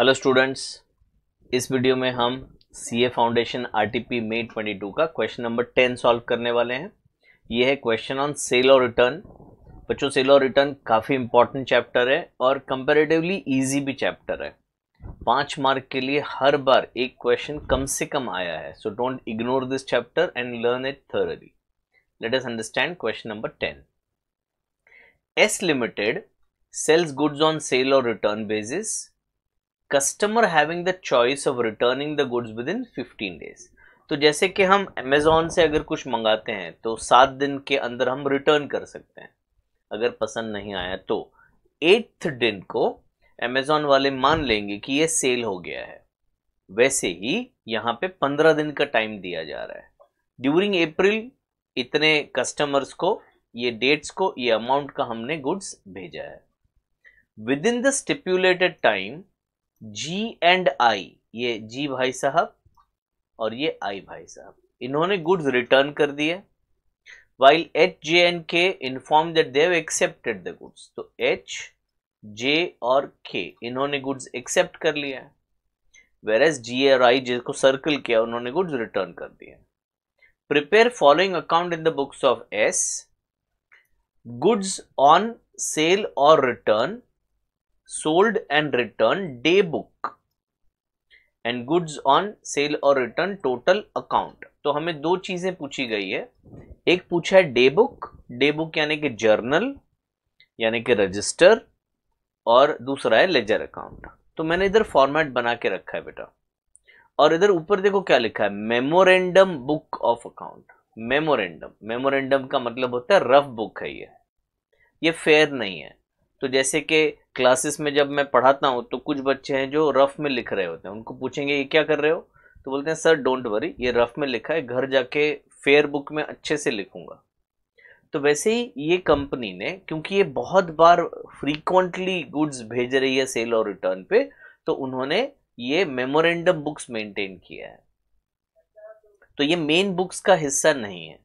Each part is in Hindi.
हेलो स्टूडेंट्स इस वीडियो में हम C A foundation R T P May twenty two का क्वेश्चन नंबर टेन सॉल्व करने वाले हैं ये है क्वेश्चन ऑन सेल और रिटर्न बच्चों सेल और रिटर्न काफ़ी इंपॉर्टेंट चैप्टर है और कंपेरेटिवली इजी भी चैप्टर है पाँच मार्क के लिए हर बार एक क्वेश्चन कम से कम आया है so don't ignore this chapter and learn it thoroughly let's understand question number ten S limited sells goods on sale और return basis customer having the choice of returning the goods within fifteen days तो जैसे कि हम अमेज़ोन से अगर कुछ मंगाते हैं तो सात दिन के अंदर हम रिटर्न कर सकते हैं अगर पसंद नहीं आया तो एट्थ दिन को अमेज़ोन वाले मान लेंगे कि ये सेल हो गया है वैसे ही यहाँ पे पंद्रह दिन का टाइम दिया जा रहा है ड्यूरिंग अप्रैल इतने कस्टमर्स को ये डेट्स को ये अमाउंट का हमने गुड्स भेजा है within the stipulated time G and I ये जी भाई साहब और ये आई भाई साहब इन्होंने गुड्स रिटर्न कर दिए while H J and K inform that they accepted the goods तो एच जे और के इन्होंने गुड्स एक्सेप्ट कर लिया है वेर एस जी और आई जिसको सर्कल किया उन्होंने गुड्स रिटर्न कर दिया prepare following account in the books of S goods on sale और return sold and return day book and goods on sale or return total account तो हमें दो चीजें पूछी गई है एक पूछा है डे बुक डे बुक यानी कि जर्नल यानी कि रजिस्टर और दूसरा है लेजर अकाउंट तो मैंने इधर फॉर्मेट बना के रखा है बेटा और इधर ऊपर देखो क्या लिखा है memorandum book of account memorandum memorandum का मतलब होता है रफ बुक है ये ये फेयर नहीं है तो जैसे कि क्लासेस में जब मैं पढ़ाता हूँ तो कुछ बच्चे हैं जो रफ में लिख रहे होते हैं उनको पूछेंगे ये क्या कर रहे हो तो बोलते हैं सर डोंट वरी ये रफ में लिखा है घर जाके फेयर बुक में अच्छे से लिखूंगा तो वैसे ही ये कंपनी ने क्योंकि ये बहुत बार फ्रीक्वेंटली गुड्स भेज रही है सेल और रिटर्न पे तो उन्होंने ये मेमोरेंडम बुक्स मेंटेन किया है तो ये मेन बुक्स का हिस्सा नहीं है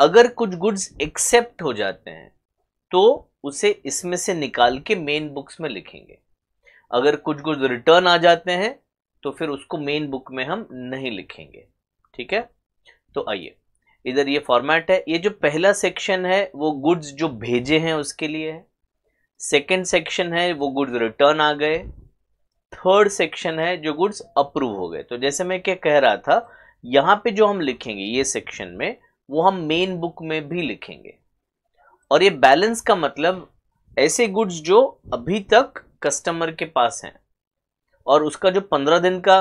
अगर कुछ गुड्स एक्सेप्ट हो जाते हैं तो उसे इसमें से निकाल के मेन बुक्स में लिखेंगे अगर कुछ कुछ रिटर्न आ जाते हैं तो फिर उसको मेन बुक में हम नहीं लिखेंगे ठीक है तो आइए इधर ये फॉर्मेट है ये जो पहला सेक्शन है वो गुड्स जो भेजे हैं उसके लिए है सेकेंड सेक्शन है वो गुड्स रिटर्न आ गए थर्ड सेक्शन है जो गुड्स अप्रूव हो गए तो जैसे मैं क्या कह रहा था यहाँ पे जो हम लिखेंगे ये सेक्शन में वो हम मेन बुक में भी लिखेंगे और ये बैलेंस का मतलब ऐसे गुड्स जो अभी तक कस्टमर के पास हैं और उसका जो पंद्रह दिन का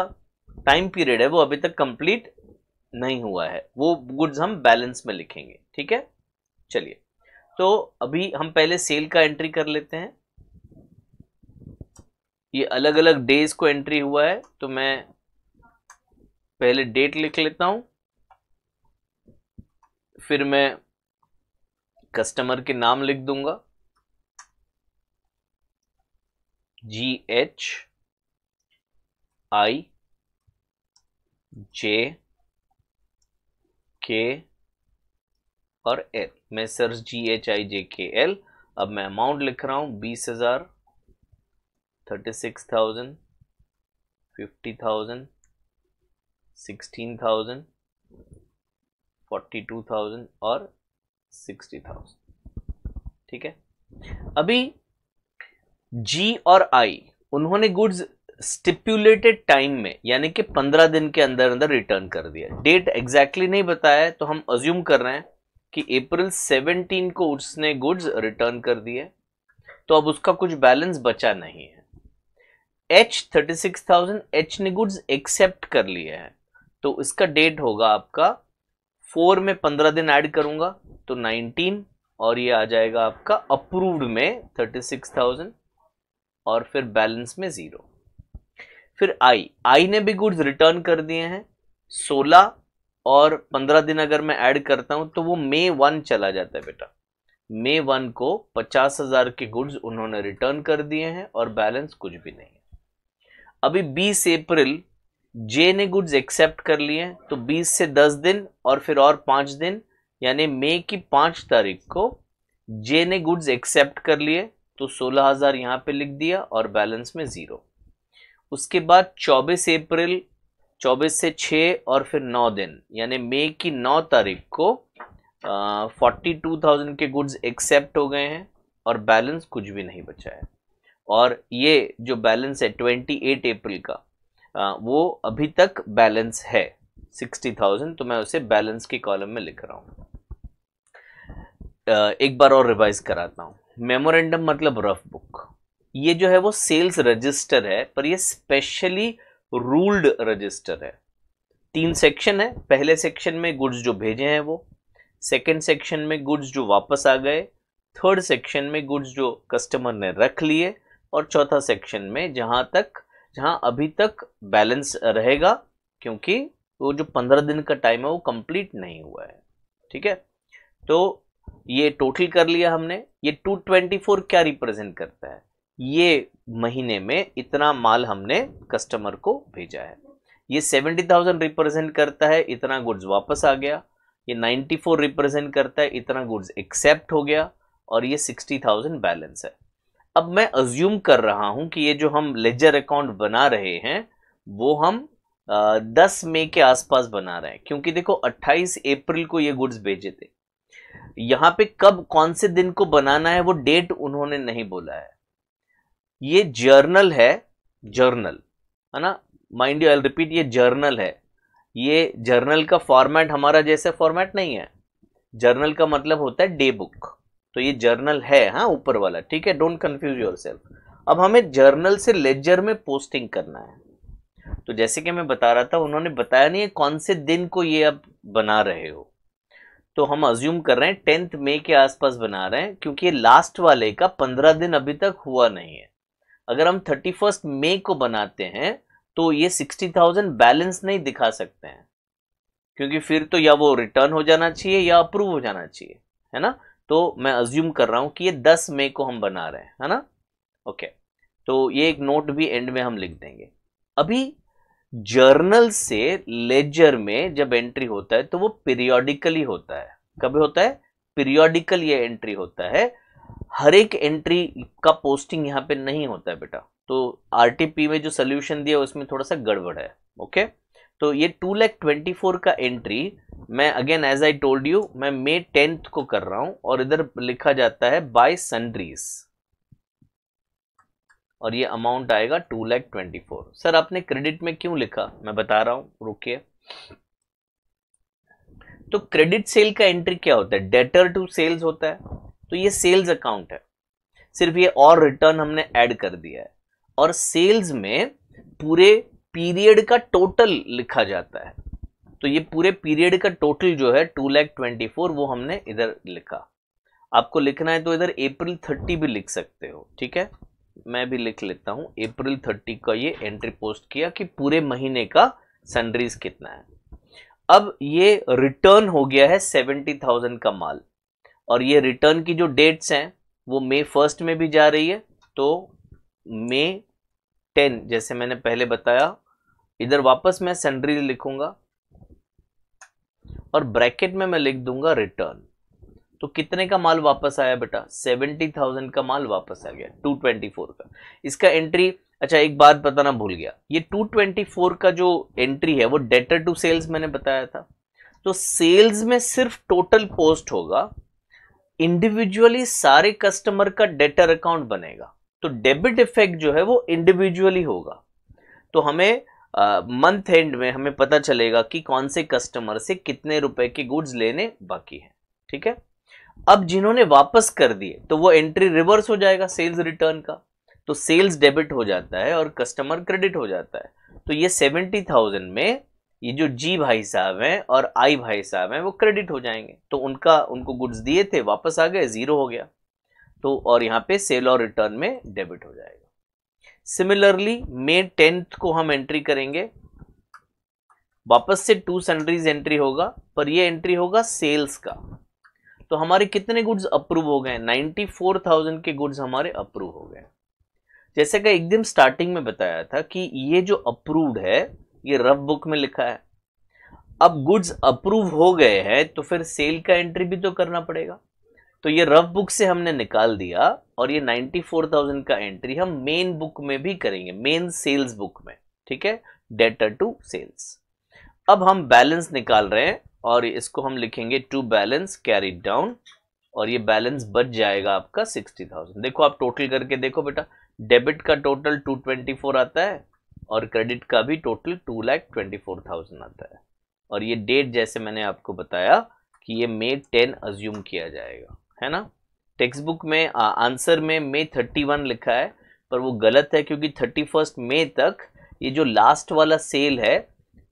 टाइम पीरियड है वो अभी तक कंप्लीट नहीं हुआ है वो गुड्स हम बैलेंस में लिखेंगे ठीक है चलिए तो अभी हम पहले सेल का एंट्री कर लेते हैं ये अलग अलग डेज को एंट्री हुआ है तो मैं पहले डेट लिख लेता हूं फिर मैं कस्टमर के नाम लिख दूंगा जी एच आई जे के और एल मैं सर जी एच आई जे के एल अब मैं अमाउंट लिख रहा हूं बीस हजार thirty six thousand fifty thousand sixteen thousand forty two thousand और सिक्सटी थाउजेंड ठीक है अभी जी और आई उन्होंने गुड्स स्टिप्यूलेटेड टाइम में यानी कि पंद्रह दिन के अंदर अंदर रिटर्न कर दिया डेट एग्जैक्टली नहीं बताया तो हम अज्यूम कर रहे हैं कि अप्रैल सेवनटीन को उसने गुड्स रिटर्न कर दिए तो अब उसका कुछ बैलेंस बचा नहीं है H thirty six thousand H ने गुड्स एक्सेप्ट कर लिए हैं तो इसका डेट होगा आपका फोर में पंद्रह दिन ऐड करूंगा तो 19 और ये आ जाएगा आपका अप्रूव्ड में 36,000 और फिर बैलेंस में ज़ीरो फिर आई आई ने भी गुड्स रिटर्न कर दिए हैं 16 और 15 दिन अगर मैं ऐड करता हूं तो वो मे वन चला जाता है बेटा मे वन को पचास हजार के गुड्स उन्होंने रिटर्न कर दिए हैं और बैलेंस कुछ भी नहीं अभी 20 अप्रैल जे ने गुड्स एक्सेप्ट कर लिए तो 20 से 10 दिन और फिर और 5 दिन यानी मई की पांच तारीख को जे ने गुड्स एक्सेप्ट कर लिए तो सोलह हज़ार यहाँ पर लिख दिया और बैलेंस में ज़ीरो उसके बाद चौबीस अप्रैल चौबीस से छ और फिर नौ दिन यानी मई की नौ तारीख को फोर्टी टू थाउजेंड के गुड्स एक्सेप्ट हो गए हैं और बैलेंस कुछ भी नहीं बचा है और ये जो बैलेंस है ट्वेंटी एट अप्रैल का आ, वो अभी तक बैलेंस है सिक्सटी थाउजेंड तो मैं उसे बैलेंस के कॉलम में लिख रहा हूँ एक बार और रिवाइज कराता हूँ मेमोरेंडम मतलब रफ बुक ये जो है वो सेल्स रजिस्टर है पर ये स्पेशली रूल्ड रजिस्टर है तीन सेक्शन है पहले सेक्शन में गुड्स जो भेजे हैं वो सेकंड सेक्शन में गुड्स जो वापस आ गए थर्ड सेक्शन में गुड्स जो कस्टमर ने रख लिए और चौथा सेक्शन में जहाँ तक जहाँ अभी तक बैलेंस रहेगा क्योंकि वो जो पंद्रह दिन का टाइम है वो कंप्लीट नहीं हुआ है ठीक है तो ये टोटल कर लिया हमने ये 224 क्या रिप्रेजेंट करता है ये महीने में इतना माल हमने कस्टमर को भेजा है ये 70,000 रिप्रेजेंट करता है इतना गुड्स वापस आ गया ये 94 रिप्रेजेंट करता है इतना गुड्स एक्सेप्ट हो गया और ये 60,000 बैलेंस है अब मैं अज्यूम कर रहा हूं कि ये जो हम लेजर अकाउंट बना रहे हैं वो हम दस मई के आसपास बना रहे हैं क्योंकि देखो 28 अप्रैल को ये गुड्स भेजे थे यहां पे कब कौन से दिन को बनाना है वो डेट उन्होंने नहीं बोला है ये जर्नल है जर्नल है ना माइंड यू आई रिपीट ये जर्नल है ये जर्नल का फॉर्मेट हमारा जैसे फॉर्मेट नहीं है जर्नल का मतलब होता है डे बुक तो ये जर्नल है हाँ ऊपर वाला ठीक है डोंट कंफ्यूज योर सेल्फ अब हमें जर्नल से लेजर में पोस्टिंग करना है तो जैसे कि मैं बता रहा था उन्होंने बताया नहीं है कौन से दिन को ये अब बना रहे हो तो हम अज्यूम कर रहे हैं टेंथ मे के आसपास बना रहे हैं क्योंकि लास्ट वाले का पंद्रह दिन अभी तक हुआ नहीं है अगर हम थर्टी फर्स्ट मे को बनाते हैं तो ये सिक्सटी थाउजेंड बैलेंस नहीं दिखा सकते हैं क्योंकि फिर तो या वो रिटर्न हो जाना चाहिए या अप्रूव हो जाना चाहिए है ना तो मैं अज्यूम कर रहा हूं कि ये दस मे को हम बना रहे हैं है ना ओके तो ये एक नोट भी एंड में हम लिख देंगे अभी जर्नल से लेजर में जब एंट्री होता है तो वो पीरियोडिकली होता है कभी होता है पीरियोडिकल ये एंट्री होता है हर एक एंट्री का पोस्टिंग यहाँ पे नहीं होता है बेटा तो आरटीपी में जो सोल्यूशन दिया उसमें थोड़ा सा गड़बड़ है ओके तो ये टू लैख ट्वेंटी फोर का एंट्री मैं again as I told you मैं मे टेंथ को कर रहा हूं और इधर लिखा जाता है बाय सनरीज और ये अमाउंट आएगा two lakh twenty four sir आपने क्रेडिट में क्यों लिखा मैं बता रहा हूं रुकिए तो क्रेडिट सेल का एंट्री क्या होता है डेटर टू सेल्स होता है तो ये सेल्स अकाउंट है सिर्फ ये और रिटर्न हमने ऐड कर दिया है और सेल्स में पूरे पीरियड का टोटल लिखा जाता है तो ये पूरे पीरियड का टोटल जो है टू लैख ट्वेंटी फोर वो हमने इधर लिखा आपको लिखना है तो इधर अप्रैल थर्टी भी लिख सकते हो ठीक है मैं भी लिख लेता हूं अप्रैल थर्टी का ये एंट्री पोस्ट किया कि पूरे महीने का सनरीज कितना है अब ये रिटर्न हो गया है सेवेंटी थाउजेंड का माल और ये रिटर्न की जो डेट्स हैं वो मई फर्स्ट में भी जा रही है तो मई टेन जैसे मैंने पहले बताया इधर वापस मैं सनरीज लिखूंगा और ब्रैकेट में मैं लिख दूंगा रिटर्न तो कितने का माल वापस आया बेटा सेवेंटी थाउजेंड का माल वापस आ गया टू ट्वेंटी फोर का इसका एंट्री अच्छा एक बात बताना भूल गया ये टू ट्वेंटी फोर का जो एंट्री है वो डेटर टू सेल्स मैंने बताया था तो सेल्स में सिर्फ टोटल पोस्ट होगा इंडिविजुअली सारे कस्टमर का डेटर अकाउंट बनेगा तो डेबिट इफेक्ट जो है वो इंडिविजुअली होगा तो हमें मंथ एंड में हमें पता चलेगा कि कौन से कस्टमर से कितने रुपए के गुड्स लेने बाकी हैं ठीक है अब जिन्होंने वापस कर दिए तो वो एंट्री रिवर्स हो जाएगा सेल्स रिटर्न का तो सेल्स डेबिट हो जाता है और कस्टमर क्रेडिट हो जाता है तो ये सेवेंटी थाउजेंड में ये जो जी भाई साहब हैं और आई भाई साहब हैं वो क्रेडिट हो जाएंगे तो उनका उनको गुड्स दिए थे वापस आ गए जीरो हो गया तो और यहाँ पे सेल और रिटर्न में डेबिट हो जाएगा सिमिलरली मे टेंथ को हम एंट्री करेंगे वापस से टू सेंड्रीज एंट्री होगा पर ये एंट्री होगा सेल्स का तो हमारे कितने गुड्स अप्रूव हो गए 94,000 के गुड्स हमारे अप्रूव हो गए जैसे कि एकदम स्टार्टिंग में बताया था कि ये जो अप्रूव्ड है ये रफ बुक में लिखा है अब गुड्स अप्रूव हो गए हैं तो फिर सेल का एंट्री भी तो करना पड़ेगा तो ये रफ बुक से हमने निकाल दिया और ये 94,000 का एंट्री हम मेन बुक में भी करेंगे मेन सेल्स बुक में ठीक है डेटा टू सेल्स अब हम बैलेंस निकाल रहे हैं और इसको हम लिखेंगे टू बैलेंस कैरी डाउन और ये बैलेंस बच जाएगा आपका सिक्सटी थाउजेंड देखो आप टोटल करके देखो बेटा डेबिट का टोटल टू ट्वेंटी फोर आता है और क्रेडिट का भी total two lakh twenty four thousand आता है और ये डेट जैसे मैंने आपको बताया कि ये मे टेन अज्यूम किया जाएगा है ना टेक्स्ट बुक में आ, आंसर में मे थर्टी वन लिखा है पर वो गलत है क्योंकि थर्टी फर्स्ट मे तक ये जो लास्ट वाला सेल है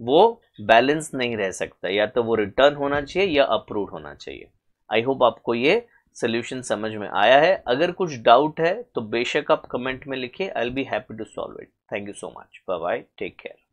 वो बैलेंस नहीं रह सकता या तो वो रिटर्न होना चाहिए या अप्रूव होना चाहिए आई होप आपको ये सोल्यूशन समझ में आया है अगर कुछ डाउट है तो बेशक आप कमेंट में लिखिए I be happy to solve it thank you so much bye bye take care